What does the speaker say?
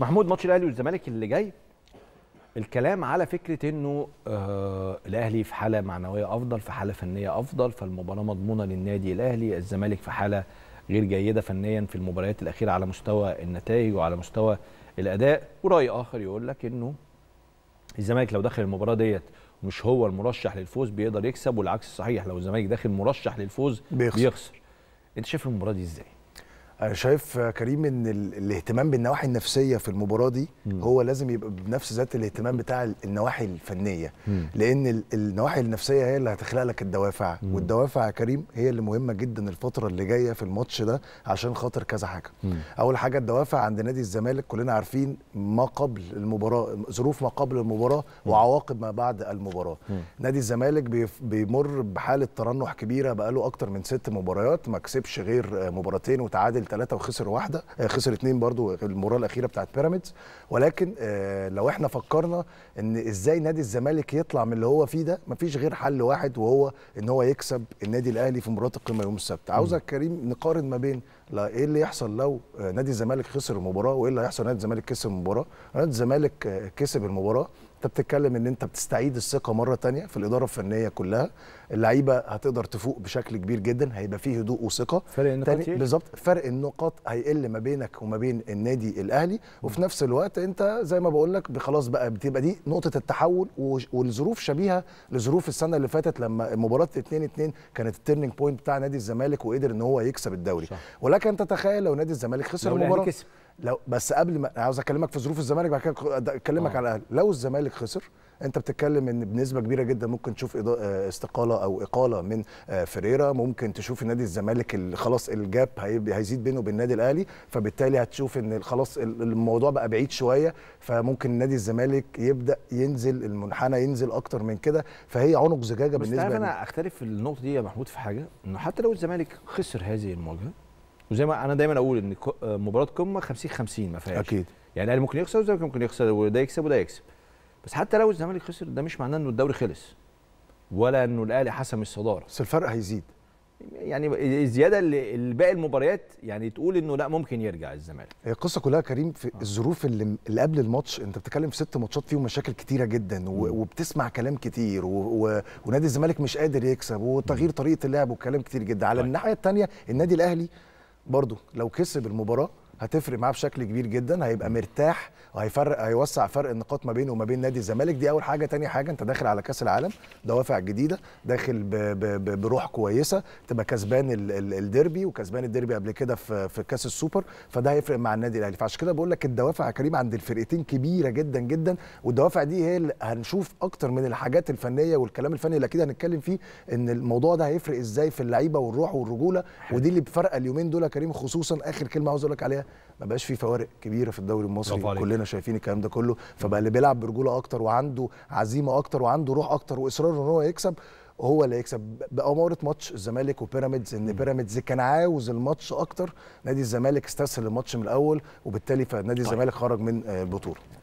محمود ماتش الاهلي والزمالك اللي جاي الكلام على فكره انه آه الاهلي في حاله معنويه افضل في حاله فنيه افضل فالمباراه مضمونه للنادي الاهلي الزمالك في حاله غير جيده فنيا في المباريات الاخيره على مستوى النتائج وعلى مستوى الاداء وراي اخر يقول لك انه الزمالك لو دخل المباراه ديت مش هو المرشح للفوز بيقدر يكسب والعكس صحيح لو الزمالك داخل مرشح للفوز بيخسر, بيخسر. انت شايف المباراه دي ازاي شايف كريم ان الاهتمام بالنواحي النفسيه في المباراه دي م. هو لازم يبقى بنفس ذات الاهتمام بتاع النواحي الفنيه م. لان النواحي النفسيه هي اللي هتخلق لك الدوافع م. والدوافع يا كريم هي اللي مهمه جدا الفتره اللي جايه في الماتش ده عشان خاطر كذا حاجه م. اول حاجه الدوافع عند نادي الزمالك كلنا عارفين ما قبل المباراه ظروف ما قبل المباراه م. وعواقب ما بعد المباراه م. نادي الزمالك بيمر بحاله ترنح كبيره بقاله اكتر من ست مباريات ما كسبش غير مباراتين وتعادل ثلاثه وخسر واحده آه، خسر اثنين برضو المباراه الاخيره بتاعت بيراميدز ولكن آه، لو احنا فكرنا ان ازاي نادي الزمالك يطلع من اللي هو فيه ده مفيش غير حل واحد وهو ان هو يكسب النادي الاهلي في مباراه القمه يوم السبت عاوزك كريم نقارن ما بين لا ايه اللي يحصل لو آه، نادي الزمالك خسر المباراه وايه اللي هيحصل نادي الزمالك كسب المباراه نادي الزمالك كسب المباراه بتتكلم ان انت بتستعيد الثقه مره تانية في الاداره الفنيه كلها اللعيبه هتقدر تفوق بشكل كبير جدا هيبقى فيه هدوء وثقه فرق النقاط بالظبط فرق النقاط هيقل ما بينك وما بين النادي الاهلي وفي نفس الوقت انت زي ما بقول لك خلاص بقى بتبقى دي نقطه التحول والظروف شبيهه لظروف السنه اللي فاتت لما مباراه 2 2 كانت التيرنينج بوينت بتاع نادي الزمالك وقدر ان هو يكسب الدوري صح. ولكن تتخيل لو نادي الزمالك خسر المباراه لو بس قبل ما عاوز اكلمك في ظروف الزمالك بعد كده اكلمك آه. على الاهلي لو الزمالك خسر انت بتتكلم ان بنسبه كبيره جدا ممكن تشوف آه، استقاله او اقاله من آه، فريرا ممكن تشوف نادي الزمالك اللي خلاص الجاب هيزيد بينه وبين النادي الاهلي فبالتالي هتشوف ان خلاص الموضوع بقى بعيد شويه فممكن نادي الزمالك يبدا ينزل المنحنى ينزل اكتر من كده فهي عنق زجاجه بالنسبه بس انا اختلف في النقطه دي يا محمود في حاجه انه حتى لو الزمالك خسر هذه المواجهه وزي ما انا دايما اقول ان آه، مباراه قمه 50 50 ما فيهاش اكيد يعني الاهلي ممكن يخسر والزمالك ممكن يخسر وده يكسب وده يكسب بس حتى لو الزمالك خسر ده مش معناه انه الدوري خلص ولا انه الاهلي حسم الصداره بس الفرق هيزيد يعني الزياده اللي باقي المباريات يعني تقول انه لا ممكن يرجع الزمالك هي القصه كلها كريم في آه. الظروف اللي, اللي قبل الماتش انت بتتكلم في ست ماتشات فيهم مشاكل كتيره جدا وبتسمع كلام كتير و... و... ونادي الزمالك مش قادر يكسب وتغيير طريقه اللعب وكلام كتير جدا على طيب. الناحيه الثانيه النادي الاهلي برضه لو كسب المباراه هتفرق معاه بشكل كبير جدا هيبقى مرتاح وهيفرق هيوسع فرق النقاط ما بينه وما بين نادي الزمالك دي اول حاجه تاني حاجه انت داخل على كاس العالم دوافع جديده داخل بـ بـ بروح كويسه تبقى كسبان الديربي وكسبان الديربي قبل كده في في كاس السوبر فده هيفرق مع النادي الاهلي فعشان كده بقول لك الدوافع يا كريم عند الفرقتين كبيره جدا جدا والدوافع دي هي اللي هنشوف اكتر من الحاجات الفنيه والكلام الفني اللي اكيد هنتكلم فيه ان الموضوع ده هيفرق ازاي في اللعيبه والروح والرجوله ودي اللي بفرق اليومين دول يا كريم خصوصا اخر كلمه عاوز اقول لك عليها ما بقاش في فوارق كبيره في الدوري المصري كلنا شايفين الكلام ده كله فبقى اللي بيلعب برجوله اكتر وعنده عزيمه اكتر وعنده روح اكتر واصرار ان هو يكسب هو اللي هيكسب بأمارة ماتش الزمالك وبيراميدز ان بيراميدز كان عاوز الماتش اكتر نادي الزمالك استسهل الماتش من الاول وبالتالي فنادي الزمالك خرج من آه، البطوله